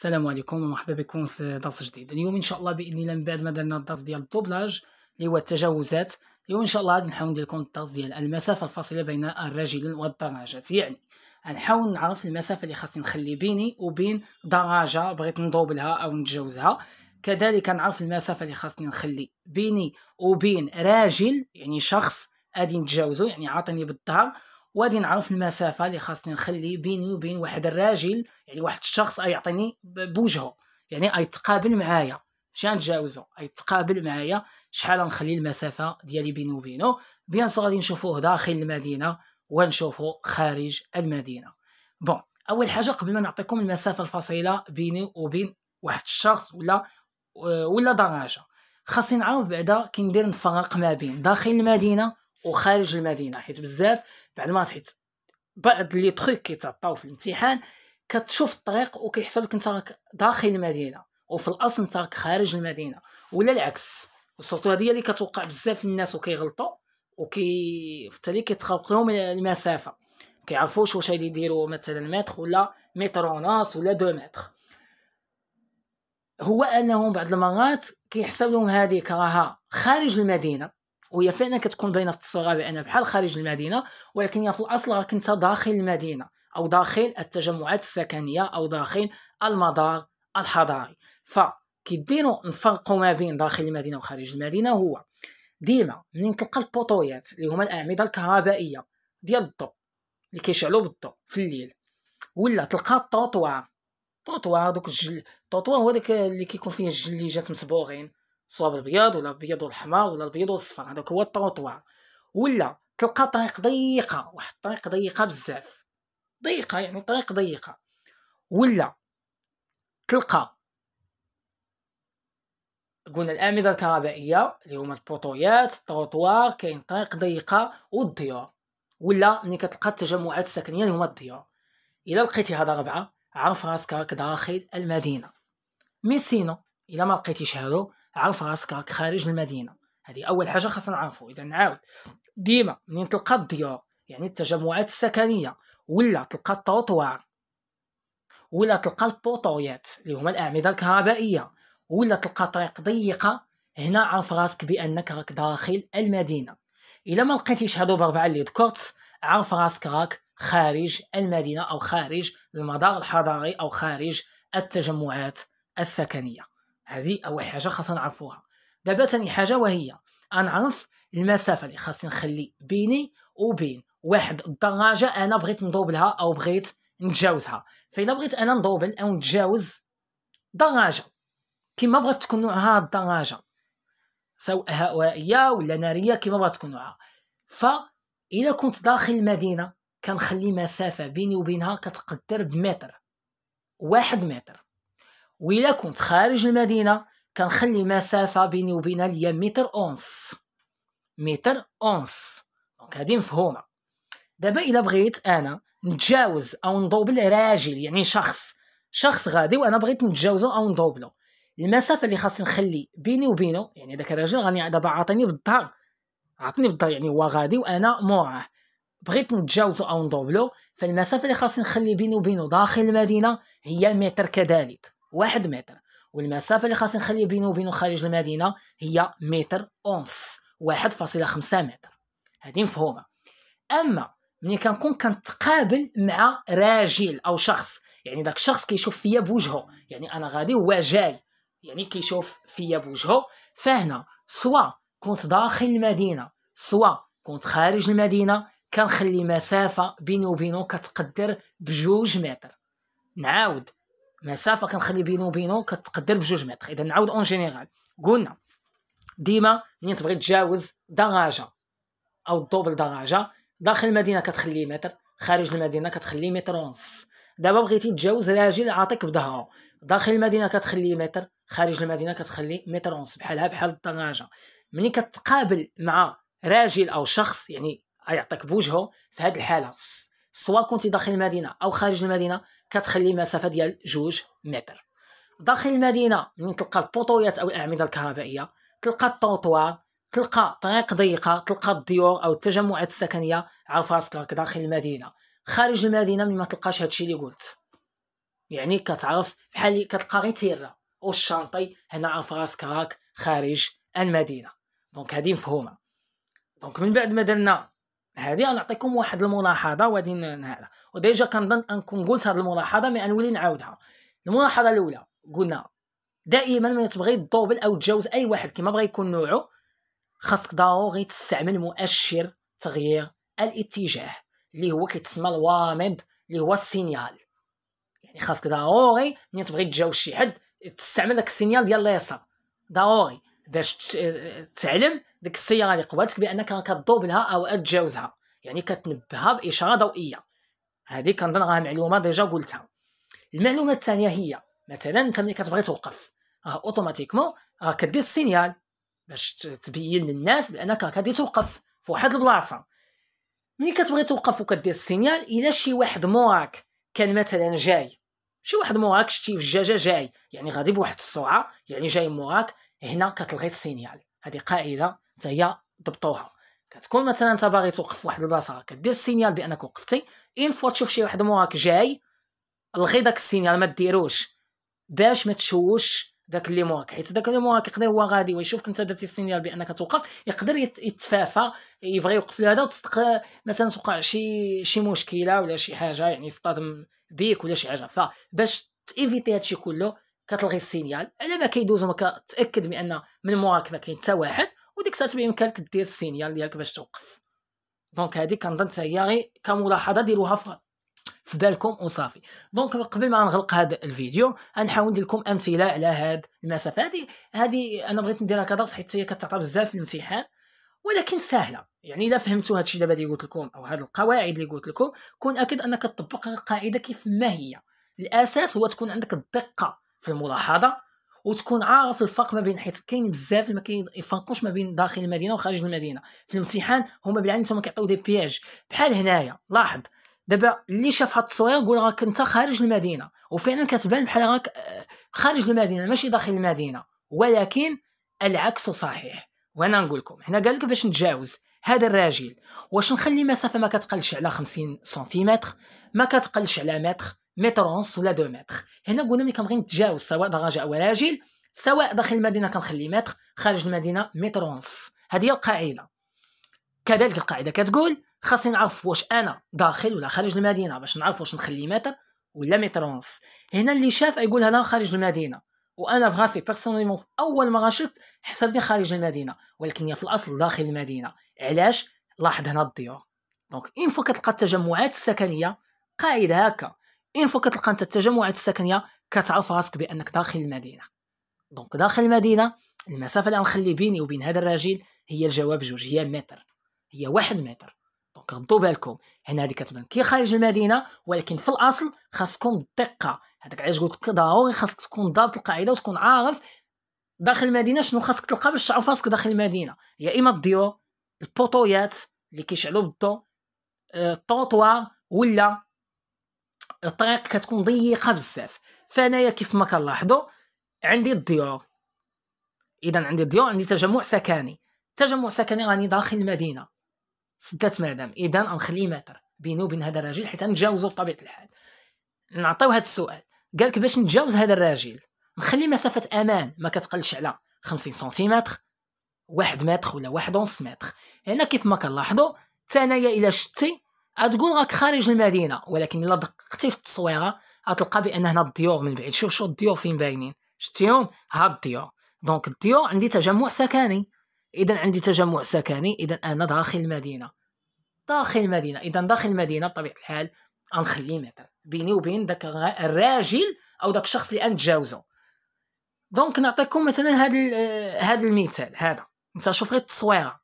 السلام عليكم ومرحبا بكم في درس جديد اليوم ان شاء الله باذن الله من بعد ما درنا الدرس ديال الدوبلاج اللي هو التجاوزات اليوم ان شاء الله غادي نحاول ندير لكم الدرس ديال المسافه الفاصله بين الراجل والدراجات يعني غنحاول نعرف المسافه اللي خاصني نخلي بيني وبين دراجه بغيت نضوب لها او نتجاوزها كذلك نعرف المسافه اللي خاصني نخلي بيني وبين راجل يعني شخص غادي نتجاوزو يعني عاطيني بالظهر وغادي نعرف المسافه اللي خاصني نخلي بيني وبين واحد الراجل يعني واحد الشخص يعطيني بوجهه يعني يتقابل معايا ماشي غنتجاوزو يتقابل معايا شحال نخلي المسافه ديالي بيني وبينه بيان سو غادي نشوفوه داخل المدينه ونشوفو خارج المدينه بون اول حاجه قبل ما نعطيكم المسافه الفصيله بيني وبين واحد الشخص ولا آه، ولا دراجه خاصني نعرف بعدا كي ندير نفرق ما بين داخل المدينه وخارج المدينه حيت بزاف بعد ما حيت بعض لي تخيك كيتعطاو في الامتحان كتشوف الطريق وكيحسب لك انت راك داخل المدينه وفي الاصل انت راك خارج المدينه ولا العكس سورتو هذه اللي كتوقع بزاف الناس وكيغلطوا وكي بالتالي كيتخلق لهم المسافه كيعرفوش واش غادي يديروا مثلا متر ولا متر ونص ولا دو متر هو انهم بعض المرات كيحسب لهم هذيك راها خارج المدينه وهي فعلا كتكون باينه في التصويره بان بحال خارج المدينه ولكن هي في الاصل راك انت داخل المدينه او داخل التجمعات السكنيه او داخل المدار الحضاري فكيديروا نفرقوا ما بين داخل المدينه وخارج المدينه هو ديما منين تلقى البوطويات اللي هما الاعمده الكهربائيه ديال الضوء اللي كيشعلوا بالضوء في الليل ولا تلقى الطوطوار الطوطوار دوك الجل الطوطوار هو داك اللي كيكون فيه الجليجات مصبوغين سواء بالبيض ولا البيض والحمار ولا البيض والصفر هذاك هو الطروطوار ولا تلقى طريق ضيقه واحد الطريق ضيقه بزاف ضيقه يعني طريق ضيقه ولا تلقى قلنا الأعمدة الكهربائية اللي هما البوطويات التروطوار كاين طريق ضيقة والديور ولا ملي كتلقى التجمعات السكنية اللي هما الديور إلا لقيتي هاد ربعة عرف راسك راك داخل المدينة سينو إلا ما لقيتيش هادو عرف راسك راك خارج المدينه هذه اول حاجه خاصنا نعرفو اذا نعاود ديما منين تلقى الديور يعني التجمعات السكنيه ولا تلقى التوطوار ولا تلقى البوطويات اللي هما الاعمده الكهربائيه ولا تلقى طريق ضيقه هنا عرف راسك بانك راك داخل المدينه الا ما لقيتيش هادو بربعه اللي ذكرت عرف راسك راك خارج المدينه او خارج المدار الحضاري او خارج التجمعات السكنيه هذه اول حاجه خاصنا نعرفوها دابا ثاني حاجه وهي انعرف المسافه اللي خاصني نخلي بيني وبين واحد الدراجه انا بغيت نضوب لها او بغيت نتجاوزها فإلا بغيت انا ندوبل او نتجاوز دراجه كيما بغات تكون نوعها الدراجه سواء هوائيه ولا ناريه كيما بغات تكون نوعها فإلا كنت داخل المدينه كنخلي مسافه بيني وبينها كتقدر بمتر واحد متر وإلا كنت خارج المدينة كنخلي مسافة بيني وبينها ليا هي متر أونس متر أونس دونك هادي مفهومة دابا إلا بغيت أنا نتجاوز أو ندوبل راجل يعني شخص شخص غادي وأنا بغيت نتجاوزو أو ندوبلو المسافة اللي خاصني نخلي بيني وبينه يعني داك الراجل غني دابا عاطيني بالظهر عاطيني بالظهر يعني هو غادي وأنا موراه بغيت نتجاوزو او ندوبلو فالمسافه اللي خاصني نخلي بيني وبينه داخل المدينه هي متر كذلك واحد متر والمسافه اللي خاصني نخلي بينه وبينه خارج المدينه هي متر اونس واحد فاصلة خمسة متر هذه مفهومه اما ملي كنكون كنتقابل مع راجل او شخص يعني داك الشخص كيشوف فيا بوجهه يعني انا غادي هو جاي يعني كيشوف فيا بوجهه فهنا سواء كنت داخل المدينه سواء كنت خارج المدينه كنخلي مسافه بيني وبينه كتقدر بجوج متر نعاود مسافه كنخلي بينو وبينو كتقدر بجوج متر اذا نعاود اون جينيرال قلنا ديما منين تبغي تجاوز دراجه او دوبل دراجه داخل المدينه كتخليه متر خارج المدينه كتخليه متر ونص دابا بغيتي تجاوز راجل عاطيك بظهره داخل المدينه كتخليه متر خارج المدينه كتخليه متر ونص بحالها بحال الدراجه ملي كتقابل مع راجل او شخص يعني يعطيك بوجهه في هذه الحاله سواء كنتي داخل المدينه او خارج المدينه كتخلي مسافه ديال جوج متر داخل المدينه من تلقى البوطويات او الاعمده الكهربائيه تلقى الطوطوار تلقى طريق ضيقه تلقى الديور او التجمعات السكنيه عارف راسك راك داخل المدينه خارج المدينه ما تلقاش هادشي اللي قلت يعني كتعرف بحال كتلقى غير تيره والشانطي هنا عارف راسك راك خارج المدينه دونك هادي مفهومه دونك من بعد ما درنا هذه غنعطيكم واحد الملاحظه وغادي هذا وديجا كنظن انكم قلت هذه الملاحظه مي غنولي نعاودها الملاحظه الاولى قلنا دائما ملي تبغي الدوبل او تجاوز اي واحد كيما بغى يكون نوعه خاصك ضروري تستعمل مؤشر تغيير الاتجاه اللي هو كيتسمى الوامض اللي هو السينيال يعني خاصك ضروري ملي تبغي تجاوز شي حد تستعمل داك السينيال ديال اليسار ضروري باش تعلم ديك السياره اللي قواتك بانك راك لها او تجاوزها يعني كتنبهها باشاره ضوئيه هذه كنظن راه معلومه ديجا قلتها المعلومه الثانيه هي مثلا انت ملي كتبغي توقف راه اوتوماتيكمون راه كدير السينيال باش تبين للناس بانك راك غادي توقف في واحد البلاصه ملي كتبغي توقف وكدير السينيال الا شي واحد موراك كان مثلا جاي شي واحد موراك شتي في الجاجه جاي يعني غادي بواحد السرعه يعني جاي موراك هنا كتلغي السينيال يعني. هذه قاعده حتى هي ضبطوها كتكون مثلا انت باغي توقف في واحد البلاصه كدير السينيال يعني بانك وقفتي اين فوا تشوف شي واحد موراك جاي الغي داك السينيال يعني ما ديروش باش ما تشوش داك اللي موراك حيت داك اللي موراك يقدر هو غادي ويشوفك انت درتي السينيال بانك توقف يقدر يتفافى يبغي يوقف له هذا وتصدق مثلا توقع شي شي مشكله ولا شي حاجه يعني يصطدم بيك ولا شي حاجه فباش تيفيتي هادشي كله كتلغي السينيال على ما كيدوز وما كتاكد بان من موراك ما كاين حتى واحد وديك الساعه بامكانك دير السينيال ديالك باش توقف دونك هذه كنظن حتى هي غير كملاحظه ديروها في في بالكم وصافي دونك قبل ما نغلق هذا الفيديو غنحاول ندير لكم امثله على هاد المسافه هذه هذه انا بغيت نديرها صحيت حيت هي كتعطى بزاف في الامتحان ولكن سهله يعني الا فهمتوا هادشي دابا اللي قلت لكم او هاد القواعد اللي قلت لكم كون اكد انك تطبق القاعده كيف ما هي الاساس هو تكون عندك الدقه في الملاحظه وتكون عارف الفرق ما بين حيت كاين بزاف اللي ما كيفرقوش ما بين داخل المدينه وخارج المدينه في الامتحان هما بالعين هما كيعطيو دي بياج بحال هنايا لاحظ دابا اللي شاف هاد التصويره يقول راك انت خارج المدينه وفعلا كتبان بحال راك آه، خارج المدينه ماشي داخل المدينه ولكن العكس صحيح وانا نقول لكم هنا قال لك باش نتجاوز هذا الراجل واش نخلي مسافه ما كتقلش على 50 سنتيمتر ما كتقلش على متر متر ونص ولا دو متر هنا قلنا ملي كنبغي نتجاوز سواء دراجه او راجل سواء داخل المدينه كنخلي متر خارج المدينه متر ونص هذه هي القاعده كذلك القاعده كتقول خاصني نعرف واش انا داخل ولا خارج المدينه باش نعرف واش نخلي متر ولا متر ونص هنا اللي شاف يقول انا خارج المدينه وانا براسي بيرسونيلمون اول ما شفت حسبني خارج المدينه ولكن هي في الاصل داخل المدينه علاش لاحظ هنا الديور دونك اين فوا كتلقى التجمعات السكنيه قاعده هكا اين فوا كتلقى انت التجمعات السكنيه كتعرف راسك بانك داخل المدينه دونك داخل المدينه المسافه اللي غنخلي بيني وبين هذا الراجل هي الجواب جوج هي متر هي واحد متر دونك غضوا بالكم هنا هذه كتبان كي خارج المدينه ولكن في الاصل خاصكم الدقه هذاك علاش قلت لك ضروري خاصك تكون ضابط القاعده وتكون عارف داخل المدينه شنو خاصك تلقى باش تعرف راسك داخل المدينه يا اما الديور البوطويات اللي كيشعلوا بالضو آه، الطوطوار ولا الطريق كتكون ضيقه بزاف فانايا كيف ما كنلاحظوا عندي الديور اذا عندي الديور عندي تجمع سكني تجمع سكني راني داخل المدينه سدات مادام اذا نخلي متر بيني وبين هذا الراجل حيت نتجاوزو بطبيعه الحال نعطيو هذا السؤال قالك باش نتجاوز هذا الراجل نخلي مسافه امان ما كتقلش على 50 سنتيمتر واحد متر ولا واحد ونص متر هنا كيف ما كنلاحظوا تانيا الى الا شتي غتقول راك خارج المدينه ولكن الا دققتي في التصويره غتلقى بان هنا الديور من بعيد شوف شوف الديور فين باينين شتيهم هاد الديور دونك الديور عندي تجمع سكني اذا عندي تجمع سكني اذا انا داخل المدينه داخل المدينه اذا داخل المدينه بطبيعه الحال غنخلي متر بيني وبين داك الراجل او داك الشخص اللي نتجاوزو دونك نعطيكم مثلا هذا هذا المثال هذا انت شوف غير التصويره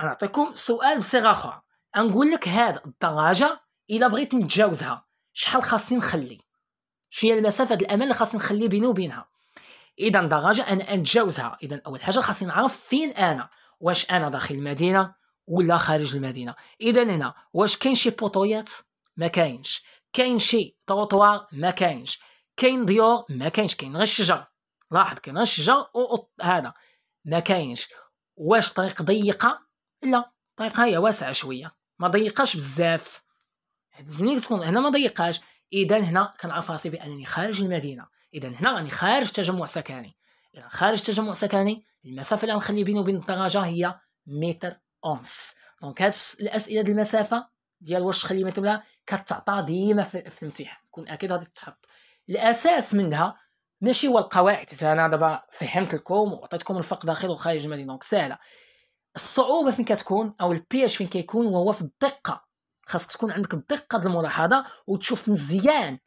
نعطيكم سؤال بصيغه اخرى غنقول لك هاد الدراجة الا بغيت نتجاوزها شحال خاصني نخلي شنو هي المسافه الامان اللي خاصني نخلي بيني وبينها اذا دراجة انا نتجاوزها اذا اول حاجه خاصني نعرف فين انا واش انا داخل المدينه ولا خارج المدينه اذا هنا واش كاين شي بوطويات ما كاينش كاين شي تروطوار ما كاينش كاين ديور ما كاينش كاين غير الشجر لاحظ كاين غير الشجر هذا ما كاينش واش طريق ضيقه لا الطريقه هي واسعه شويه ما ضيقاش بزاف ملي تكون هنا ما ضيقاش اذا هنا كنعرف راسي بانني خارج المدينه اذا هنا راني خارج تجمع سكني اذا خارج تجمع سكني المسافه اللي غنخلي بيني وبين الدراجه هي متر اونس دونك هاد الاسئله ديال المسافه ديال واش تخلي متر ولا كتعطى ديما في, في الامتحان كون اكيد غادي تحط الاساس منها ماشي هو القواعد انا دابا فهمت لكم وعطيتكم الفرق داخل وخارج المدينه دونك ساهله الصعوبه فين كتكون او البياج فين كيكون وهو في الدقه خاصك تكون عندك الدقه ديال الملاحظه وتشوف مزيان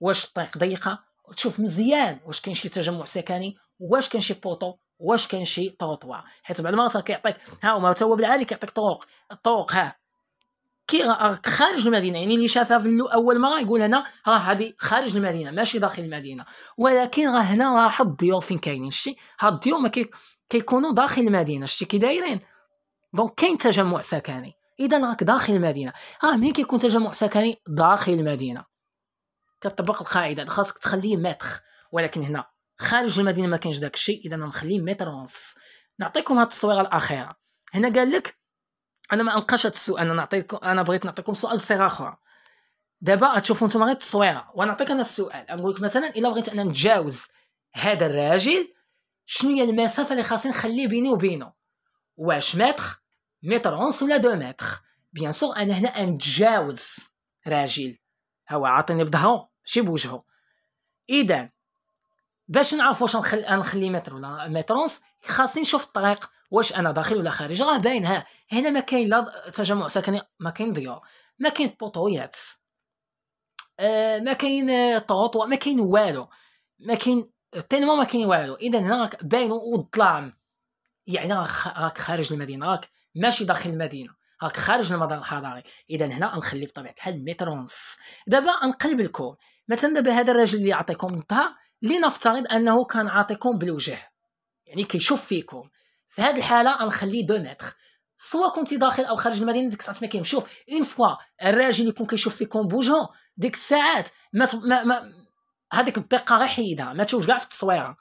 واش الطريق ضيقه وتشوف مزيان واش كاين شي تجمع سكني واش كاين شي بوطو واش كاين شي طروطوار حيت بعض المرات كيعطيك ها هو هو بالعالي كيعطيك طرق الطرق ها كي خارج المدينه يعني اللي شافها في اول مره يقول هنا راه هذه خارج المدينه ماشي داخل المدينه ولكن راه هنا راه الديور فين كاينين شتي هاد الديور ما كيكونوا داخل المدينه شتي كي دايرين دونك كاين تجمع سكني اذا راك داخل المدينه اه منين كيكون تجمع سكني داخل المدينه كتطبق القاعده خاصك تخليه متر ولكن هنا خارج المدينه ما كاينش داك الشيء اذا نخليه متر ونص نعطيكم هاد التصويره الاخيره هنا قال لك انا ما انقاش هاد السؤال انا نعطيكم انا بغيت نعطيكم سؤال بصيغه اخرى دابا تشوفوا نتوما غير التصويره ونعطيك انا السؤال نقول لك مثلا الا بغيت انا نتجاوز هذا الراجل شنو هي المسافه اللي خاصني نخليه بيني وبينه واش متر متر ونص ولا دو متر بيان سور انا هنا نتجاوز راجل هو عاطيني بظهره ماشي بوجهه اذا باش نعرف واش نخلي نخلي متر ولا متر ونص خاصني نشوف الطريق واش انا داخل ولا خارج راه باين ها هنا ما كاين لا تجمع سكني ما كاين ديور ما كاين بوطويات آه ما كاين آه، طوط ما كاين والو ما كاين الثاني ما كاين والو اذا راك باين والظلام يعني راك خارج المدينه راك ماشي داخل المدينه راك خارج المدار الحضاري اذا هنا نخلي بطبيعه الحال متر ونص دابا نقلب لكم مثلا دابا هذا الراجل اللي يعطيكم الظهر لنفترض انه كان عاطيكم بالوجه يعني كيشوف فيكم في هذه الحاله نخليه دو متر سواء كنتي داخل او خارج المدينه ديك الساعات ما شوف اون فوا الراجل يكون كيشوف فيكم بوجهه ديك الساعات ما, ما, ما هذيك الدقه غير حيدها ما تشوفش كاع في التصويره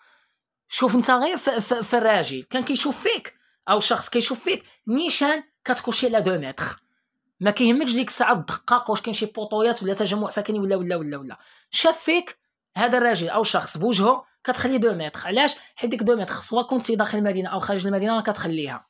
شوف انت غير في, في, في الراجل كان كيشوف فيك او شخص كيشوف فيك نيشان كتكوشي لا دو متر ما كيهمكش ديك الساعه الدقاق واش كاين شي بوطويات ولا تجمع سكني ولا ولا ولا ولا شاف فيك هذا الراجل او شخص بوجهه كتخلي دو متر علاش حيت ديك دو متر سواء كنتي داخل المدينه او خارج المدينه كتخليها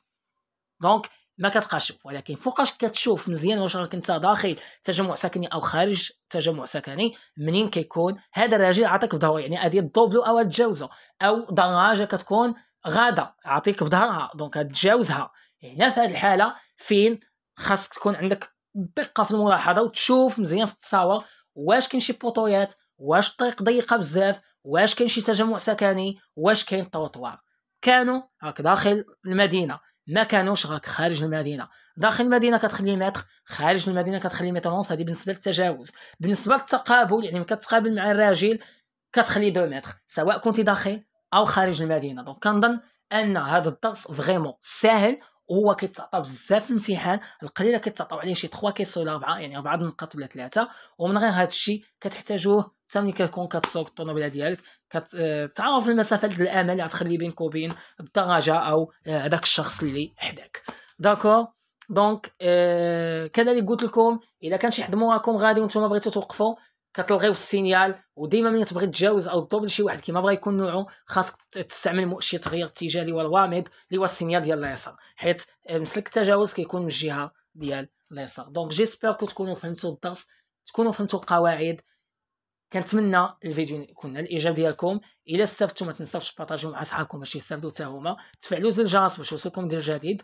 دونك ما كتبقاش تشوف ولكن فوقاش كتشوف مزيان واش راك انت داخل تجمع سكني او خارج تجمع سكني منين كيكون هذا الراجل عطيك بظهره يعني هذه الدوبلو او تجاوزو او دراجه كتكون غاده عطيك بظهرها دونك تجاوزها هنا في هذه الحاله فين خاصك تكون عندك دقه في الملاحظه وتشوف مزيان في التصاور واش كاين شي بوطويات واش الطريق ضيقه بزاف واش كاين شي تجمع سكني واش كاين طوطوار كانوا راك داخل المدينه ما كانوش غاك خارج المدينه داخل المدينه كتخلي متر خارج المدينه كتخلي متر ونص هذه بالنسبه للتجاوز بالنسبه للتقابل يعني كتقابل مع الراجل كتخلي دو متر سواء كنت داخل او خارج المدينه دونك كنظن ان هذا الدرس فريمون ساهل وهو كيتعطى بزاف في الامتحان القليله كيتعطاو عليه شي 3 كيس ولا 4 يعني 4 النقاط ولا 3 ومن غير هذا الشيء كتحتاجوه حتى ملي كتكون كتسوق الطوموبيله ديالك كتعرف المسافه ديال الامل اللي غتخلي بينك وبين الدراجه او هذاك آه، الشخص اللي حداك داكور دونك euh، كذلك قلت لكم الا كان شي حد موراكم غادي وانتم بغيتوا توقفوا كتلغيو السينيال وديما ملي تبغي تجاوز او تضرب لشي واحد كيما بغا يكون نوعه خاصك تستعمل شي تغيير اتجاه اللي هو الوامض اللي هو السينيال ديال اليسار حيت آه، مسلك التجاوز كيكون من الجهه ديال اليسار دونك جيسبر تكونوا فهمتوا الدرس تكونوا فهمتوا القواعد كنتمنى الفيديو يكون الايجاب ديالكم الا استفدتوا ما تنساوش تبارطاجيو مع صحابكم باش يستافدوا حتى هما تفعلوا زر الجرس باش يوصلكم ديال جديد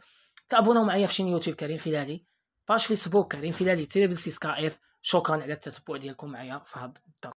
تابوناو معايا في شين يوتيوب كريم فيلالي باش فيسبوك كريم فيلالي تيربل سيسكا اف شكرا على التتبع ديالكم معايا في هذا